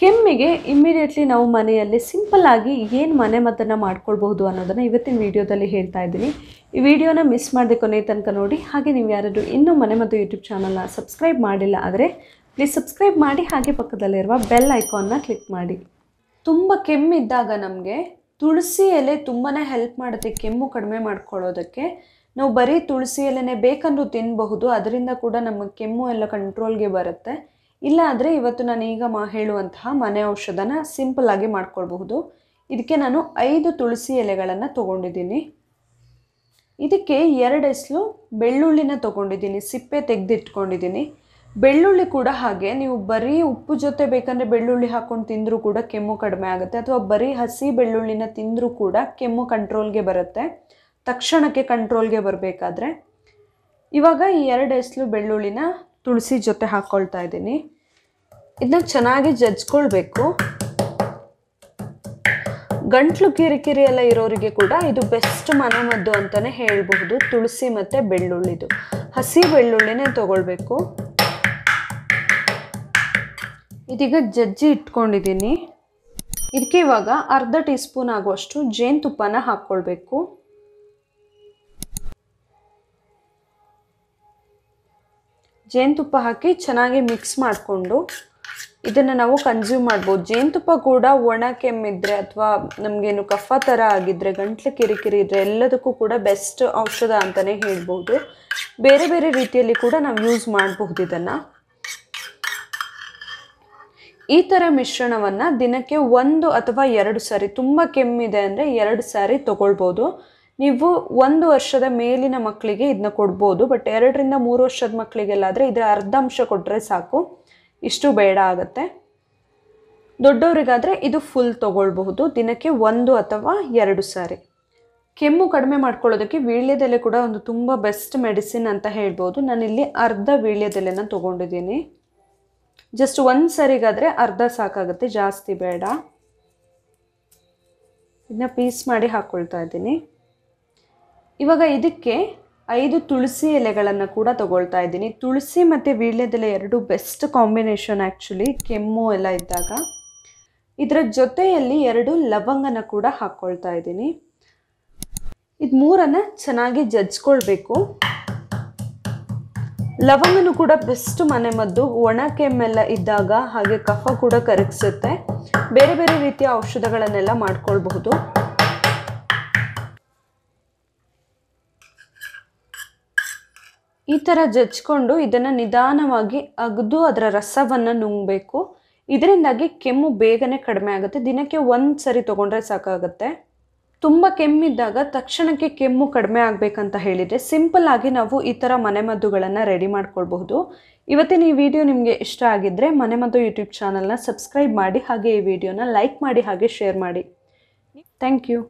ಕೆಮ್ಮಿಗೆ ಇಮ್ಮಿಡಿಯೇಟ್ಲಿ ನಾವು ಮನೆಯಲ್ಲಿ ಸಿಂಪಲ್ ಆಗಿ ಏನು ಮನೆ ಮದ್ದನ್ನು ಮಾಡ್ಕೊಳ್ಬಹುದು ಅನ್ನೋದನ್ನು ಇವತ್ತಿನ ವಿಡಿಯೋದಲ್ಲಿ ಹೇಳ್ತಾ ಇದ್ದೀನಿ ಈ ವಿಡಿಯೋನ ಮಿಸ್ ಮಾಡದೆ ಕೊನೆ ತನಕ ನೋಡಿ ಹಾಗೆ ನೀವು ಯಾರಾದರೂ ಇನ್ನೂ ಮನೆ ಮದ್ದು ಯೂಟ್ಯೂಬ್ ಚಾನಲ್ನ ಸಬ್ಸ್ಕ್ರೈಬ್ ಮಾಡಿಲ್ಲ ಆದರೆ ಪ್ಲೀಸ್ ಸಬ್ಸ್ಕ್ರೈಬ್ ಮಾಡಿ ಹಾಗೆ ಪಕ್ಕದಲ್ಲಿರುವ ಬೆಲ್ ಐಕಾನ್ನ ಕ್ಲಿಕ್ ಮಾಡಿ ತುಂಬ ಕೆಮ್ಮಿದ್ದಾಗ ನಮಗೆ ತುಳಸಿ ಎಲೆ ತುಂಬಾ ಹೆಲ್ಪ್ ಮಾಡುತ್ತೆ ಕೆಮ್ಮು ಕಡಿಮೆ ಮಾಡ್ಕೊಳ್ಳೋದಕ್ಕೆ ನಾವು ಬರೀ ತುಳಸಿ ಎಲೆನೇ ಬೇಕಂದ್ರೂ ತಿನ್ನಬಹುದು ಅದರಿಂದ ಕೂಡ ನಮ್ಮ ಕೆಮ್ಮು ಎಲ್ಲ ಕಂಟ್ರೋಲ್ಗೆ ಬರುತ್ತೆ ಇಲ್ಲ ಆದರೆ ಇವತ್ತು ನಾನೀಗ ಮಾ ಹೇಳುವಂತಹ ಮನೆ ಔಷಧನ ಸಿಂಪಲ್ ಆಗಿ ಮಾಡ್ಕೊಳ್ಬಹುದು ಇದಕ್ಕೆ ನಾನು ಐದು ತುಳಸಿ ಎಲೆಗಳನ್ನು ತೊಗೊಂಡಿದ್ದೀನಿ ಇದಕ್ಕೆ ಎರಡು ಬೆಳ್ಳುಳ್ಳಿನ ತೊಗೊಂಡಿದ್ದೀನಿ ಸಿಪ್ಪೆ ತೆಗೆದಿಟ್ಕೊಂಡಿದ್ದೀನಿ ಬೆಳ್ಳುಳ್ಳಿ ಕೂಡ ಹಾಗೆ ನೀವು ಬರೀ ಉಪ್ಪು ಜೊತೆ ಬೇಕಂದರೆ ಬೆಳ್ಳುಳ್ಳಿ ಹಾಕ್ಕೊಂಡು ತಿಂದರೂ ಕೂಡ ಕೆಮ್ಮು ಕಡಿಮೆ ಆಗುತ್ತೆ ಅಥವಾ ಬರೀ ಹಸಿ ಬೆಳ್ಳುಳ್ಳಿನ ತಿಂದರೂ ಕೂಡ ಕೆಮ್ಮು ಕಂಟ್ರೋಲ್ಗೆ ಬರುತ್ತೆ ತಕ್ಷಣಕ್ಕೆ ಕಂಟ್ರೋಲ್ಗೆ ಬರಬೇಕಾದ್ರೆ ಇವಾಗ ಈ ಎರಡು ಹೆಸಲು ಬೆಳ್ಳುಳ್ಳಿನ ತುಳಸಿ ಜೊತೆ ಹಾಕ್ಕೊಳ್ತಾ ಇದ್ದೀನಿ ಇದನ್ನ ಚೆನ್ನಾಗಿ ಜಜ್ಕೊಳ್ಬೇಕು ಗಂಟ್ಲು ಕಿರಿಕಿರಿ ಎಲ್ಲ ಇರೋರಿಗೆ ಕೂಡ ಇದು ಬೆಸ್ಟ್ ಮನೆಮದ್ದು ಅಂತಲೇ ಹೇಳಬಹುದು ತುಳಸಿ ಮತ್ತು ಬೆಳ್ಳುಳ್ಳಿದು ಹಸಿ ಬೆಳ್ಳುಳ್ಳಿನೇ ತೊಗೊಳ್ಬೇಕು ಇದೀಗ ಜಜ್ಜಿ ಇಟ್ಕೊಂಡಿದ್ದೀನಿ ಇದಕ್ಕೆ ಇವಾಗ ಅರ್ಧ ಟೀ ಸ್ಪೂನ್ ಆಗುವಷ್ಟು ಜೇನುತುಪ್ಪನ ಹಾಕ್ಕೊಳ್ಬೇಕು ಜೇನುತುಪ್ಪ ಹಾಕಿ ಚೆನ್ನಾಗಿ ಮಿಕ್ಸ್ ಮಾಡಿಕೊಂಡು ಇದನ್ನು ನಾವು ಕನ್ಸ್ಯೂಮ್ ಮಾಡ್ಬೋದು ಜೇನುತುಪ್ಪ ಕೂಡ ಒಣ ಕೆಮ್ಮಿದ್ರೆ ಅಥವಾ ನಮಗೇನು ಕಫ ಥರ ಆಗಿದ್ದರೆ ಗಂಟ್ಲು ಕಿರಿಕಿರಿ ಇದ್ದರೆ ಎಲ್ಲದಕ್ಕೂ ಕೂಡ ಬೆಸ್ಟ್ ಔಷಧ ಅಂತಲೇ ಹೇಳ್ಬೋದು ಬೇರೆ ಬೇರೆ ರೀತಿಯಲ್ಲಿ ಕೂಡ ನಾವು ಯೂಸ್ ಮಾಡಬಹುದು ಇದನ್ನು ಈ ಥರ ಮಿಶ್ರಣವನ್ನು ದಿನಕ್ಕೆ ಒಂದು ಅಥವಾ ಎರಡು ಸಾರಿ ತುಂಬ ಕೆಮ್ಮಿದೆ ಅಂದರೆ ಎರಡು ಸಾರಿ ತಗೊಳ್ಬೋದು ನೀವು ಒಂದು ವರ್ಷದ ಮೇಲಿನ ಮಕ್ಕಳಿಗೆ ಇದನ್ನ ಕೊಡ್ಬೋದು ಬಟ್ ಎರಡರಿಂದ ಮೂರು ವರ್ಷದ ಮಕ್ಕಳಿಗೆಲ್ಲಾದರೆ ಇದರ ಅಂಶ ಕೊಟ್ಟರೆ ಸಾಕು ಇಷ್ಟು ಬೇಡ ಆಗುತ್ತೆ ದೊಡ್ಡವರಿಗಾದರೆ ಇದು ಫುಲ್ ತೊಗೊಳ್ಬಹುದು ದಿನಕ್ಕೆ ಒಂದು ಅಥವಾ ಎರಡು ಸಾರಿ ಕೆಮ್ಮು ಕಡಿಮೆ ಮಾಡ್ಕೊಳ್ಳೋದಕ್ಕೆ ವೀಳ್ಯದೆಲೆ ಕೂಡ ಒಂದು ತುಂಬ ಬೆಸ್ಟ್ ಮೆಡಿಸಿನ್ ಅಂತ ಹೇಳ್ಬೋದು ನಾನಿಲ್ಲಿ ಅರ್ಧ ವೀಳ್ಯದೆಲೆನ ತೊಗೊಂಡಿದ್ದೀನಿ ಜಸ್ಟ್ ಒಂದು ಸರಿಗಾದರೆ ಅರ್ಧ ಸಾಕಾಗುತ್ತೆ ಜಾಸ್ತಿ ಬೇಡ ಇದನ್ನ ಪೀಸ್ ಮಾಡಿ ಹಾಕ್ಕೊಳ್ತಾ ಇದ್ದೀನಿ ಇವಾಗ ಇದಕ್ಕೆ ಐದು ತುಳಸಿ ಎಲೆಗಳನ್ನು ಕೂಡ ತಗೊಳ್ತಾ ಇದ್ದೀನಿ ತುಳಸಿ ಮತ್ತು ವೀಳ್ಯದೆಲೆ ಎರಡು ಬೆಸ್ಟ್ ಕಾಂಬಿನೇಷನ್ ಆ್ಯಕ್ಚುಲಿ ಕೆಮ್ಮು ಎಲ್ಲ ಇದ್ದಾಗ ಇದರ ಜೊತೆಯಲ್ಲಿ ಎರಡು ಲವಂಗನ ಕೂಡ ಹಾಕ್ಕೊಳ್ತಾ ಇದ್ದೀನಿ ಇದು ಮೂರನ್ನು ಚೆನ್ನಾಗಿ ಜಜ್ಕೊಳ್ಬೇಕು ಲವಂಗನು ಕೂಡ ಬೆಸ್ಟ್ ಮನೆ ಮದ್ದು ಒಣ ಕೆಮ್ಮೆಲ್ಲ ಇದ್ದಾಗ ಹಾಗೆ ಕಫ ಕೂಡ ಕರಗಿಸುತ್ತೆ ಬೇರೆ ಬೇರೆ ರೀತಿಯ ಔಷಧಗಳನ್ನೆಲ್ಲ ಮಾಡ್ಕೊಳ್ಬಹುದು ಈ ಥರ ಜಜ್ಕೊಂಡು ಇದನ್ನು ನಿಧಾನವಾಗಿ ಅಗದು ಅದರ ರಸವನ್ನು ನುಂಗಬೇಕು ಇದರಿಂದಾಗಿ ಕೆಮ್ಮು ಬೇಗನೆ ಕಡಿಮೆ ಆಗುತ್ತೆ ದಿನಕ್ಕೆ ಒಂದು ಸರಿ ತೊಗೊಂಡ್ರೆ ಸಾಕಾಗುತ್ತೆ ತುಂಬ ಕೆಮ್ಮಿದ್ದಾಗ ತಕ್ಷಣಕ್ಕೆ ಕೆಮ್ಮು ಕಡಿಮೆ ಆಗಬೇಕಂತ ಹೇಳಿದರೆ ಸಿಂಪಲ್ಲಾಗಿ ನಾವು ಈ ಥರ ಮನೆಮದ್ದುಗಳನ್ನು ರೆಡಿ ಮಾಡ್ಕೊಳ್ಬಹುದು ಇವತ್ತಿನ ಈ ವಿಡಿಯೋ ನಿಮಗೆ ಇಷ್ಟ ಆಗಿದ್ದರೆ ಮನೆಮದ್ದು ಯೂಟ್ಯೂಬ್ ಚಾನಲ್ನ ಸಬ್ಸ್ಕ್ರೈಬ್ ಮಾಡಿ ಹಾಗೆ ಈ ವಿಡಿಯೋನ ಲೈಕ್ ಮಾಡಿ ಹಾಗೆ ಶೇರ್ ಮಾಡಿ ಥ್ಯಾಂಕ್ ಯು